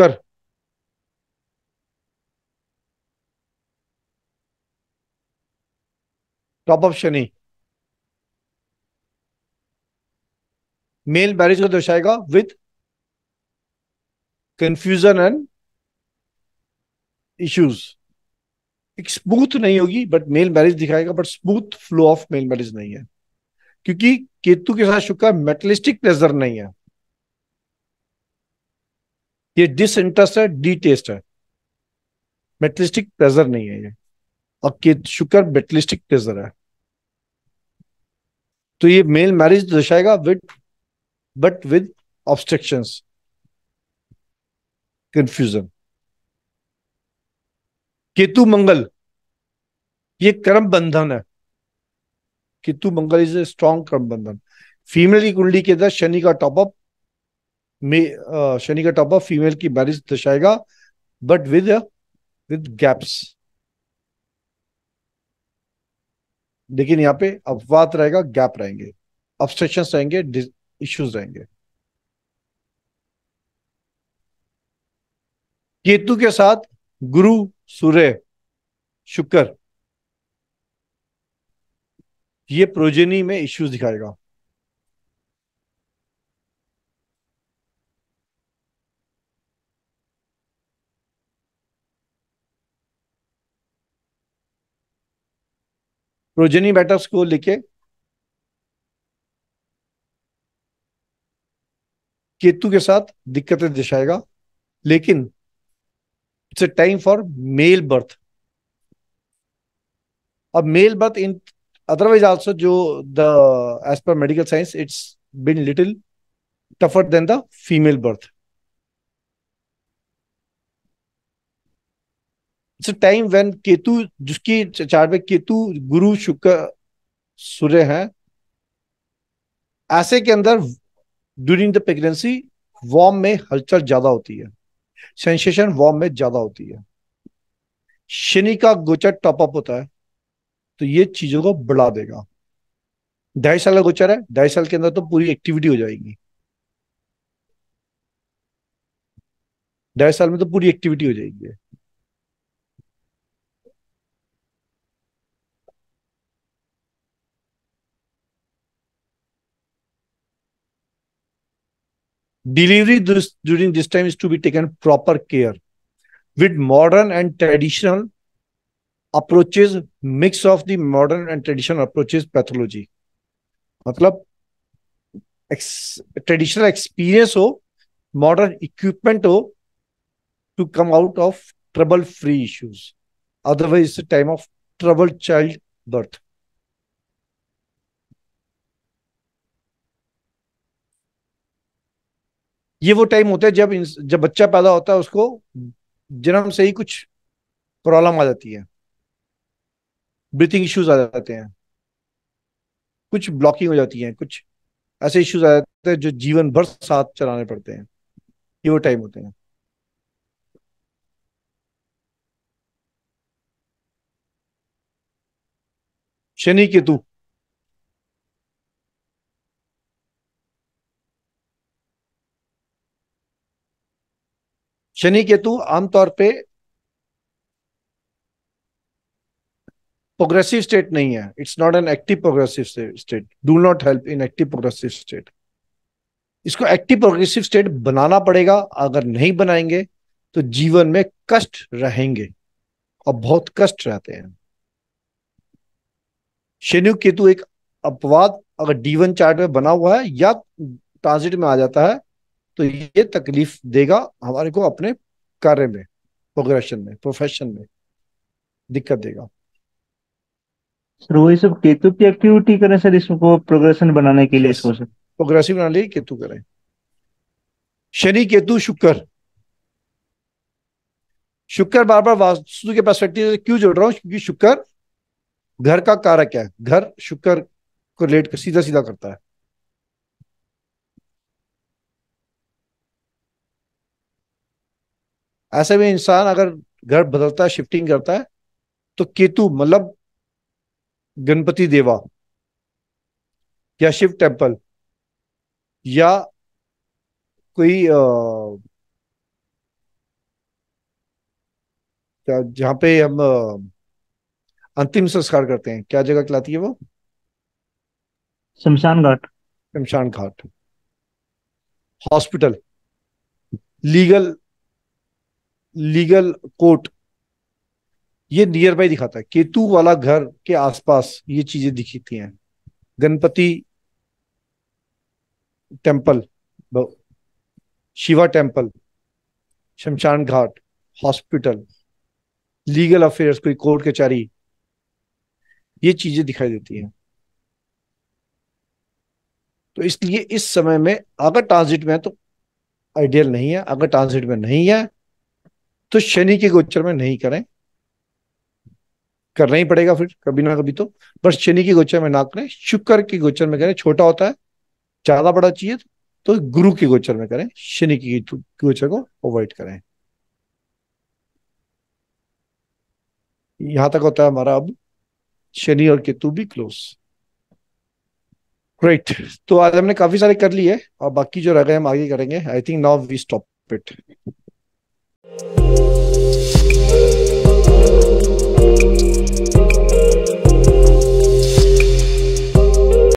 कर top of Shani male marriage को दर्शाएगा विथ कंफ्यूजन एंड इश्यूज एक स्मूथ नहीं होगी बट मेल मैरिज दिखाएगा but smooth flow of male marriage नहीं है क्योंकि केतु के साथ शुक्र मेटलिस्टिक प्लेजर नहीं है ये डिसइंटरेस्ट है डी टेस्ट है मेटलिस्टिक प्रेजर नहीं है ये और शुक्र मेटलिस्टिक प्रेजर है तो ये मेल मैरिज दर्शाएगा with but with obstruction confusion Ketu Mangal ये कर्म बंधन है Ketu Mangal is a strong कर्म बंधन फीमेल की कुंडली के अंदर शनि का टॉपअप మే శనిగటబ ఫీమేల్ కి బరిష్ దశాహేగా బట్ విత్ విత్ గ్యాప్స్ లేకిన్ యాపే అపవాద్ రహేగా గ్యాప్ రహేంగే అబ్స్ట్రాక్షన్స్ రహేంగే ఇష్యూస్ రహేంగే కేతు కే సాత్ గురు సూర్య శుక్ర యే ప్రోజనీ మే ఇష్యూస్ దికాయేగా प्रोजेनी बैटर्स को लेके केतु के साथ दिक्कतें दिशाएगा लेकिन it's a time for male birth अब male birth in otherwise also जो the age per medical science it's been little tougher than the female birth it's a time when Ketu जिसकी चार पे केतु गुरु शुक्र सूर्य है ऐसे के अंदर ड्यूरिंग द प्रेगनेंसी वॉर्म में हलचल ज्यादा होती है सेंसेशन वॉर्म में ज्यादा होती है शनि का गोचर टॉप अप होता है तो ये चीजों को बढ़ा देगा ढाई साल का गोचर है ढाई साल के अंदर तो पूरी एक्टिविटी हो जाएगी ढाई साल में तो पूरी एक्टिविटी हो जाएगी Delivery this, during this time is to be taken proper care with modern and traditional approaches, mix of the modern and traditional approaches pathology. मतलब traditional experience हो, modern equipment हो to come out of trouble-free issues. Otherwise, it's a time of troubled child birth. ये वो time होता है जब जब बच्चा पैदा होता है उसको जन्म से ही कुछ प्रॉब्लम आ जाती है ब्रीथिंग इश्यूज आ जाते हैं कुछ ब्लॉकिंग हो जाती है कुछ ऐसे इश्यूज आ जाते हैं जो जीवन भर साथ चलाने पड़ते हैं ये वो टाइम होते हैं शनि केतु शनि केतु आमतौर पे प्रोग्रेसिव स्टेट नहीं है it's not an active progressive state do not help in active progressive state इसको एक्टिव प्रोग्रेसिव स्टेट बनाना पड़ेगा अगर नहीं बनाएंगे तो जीवन में कष्ट रहेंगे और बहुत कष्ट रहते हैं शनि केतु एक अपवाद अगर डीवन चार्ट में बना हुआ है या ट्रांजिट में आ जाता है तो ये तकलीफ देगा हमारे को अपने कार्य में प्रोग्रेशन में प्रोफेशन में दिक्कत देगा सर वही सब केतु की एक्टिविटी करें सर इसको प्रोग्रेशन बनाने के लिए इसको सर प्रोग्रेसिव बनाने के लिए केतु करें शनि केतु शुक्र शुक्र बार बार वास्तु के परस्पेक्टिव से क्यों जोड़ रहा हूं क्योंकि शुक्र घर का कारक है घर शुक्र को रिलेट कर सीधा सीधा करता है ऐसे में इंसान अगर घर बदलता है शिफ्टिंग करता है तो केतु मतलब गणपति देवा या शिव टेम्पल या कोई आ, पे हम आ, अंतिम संस्कार करते हैं क्या जगह कहलाती है वो शमशान घाट शमशान घाट हॉस्पिटल लीगल लीगल कोर्ट ये नियर बाई दिखाता है केतु वाला घर के आसपास ये चीजें दिखती हैं गणपति टेम्पल शिवा टेम्पल शमशान घाट हॉस्पिटल लीगल अफेयर्स कोई कोर्ट कचहरी ये चीजें दिखाई देती हैं तो इसलिए इस समय में अगर ट्रांजिट में है तो आइडियल नहीं है अगर ट्रांजिट में नहीं है तो शनि के गोचर में नहीं करें करना ही पड़ेगा फिर कभी ना कभी तो बस शनि के गोचर में ना करें शुक्र के गोचर में करें छोटा होता है ज्यादा बड़ा चाहिए तो, तो गुरु के गोचर में करें शनि के गोचर को अवॉइड करें यहां तक होता है हमारा अब शनि और केतु भी क्लोज राइट तो आज हमने काफी सारे कर लिए और बाकी जो रह गए हम आगे करेंगे I think now we stop it Thank you.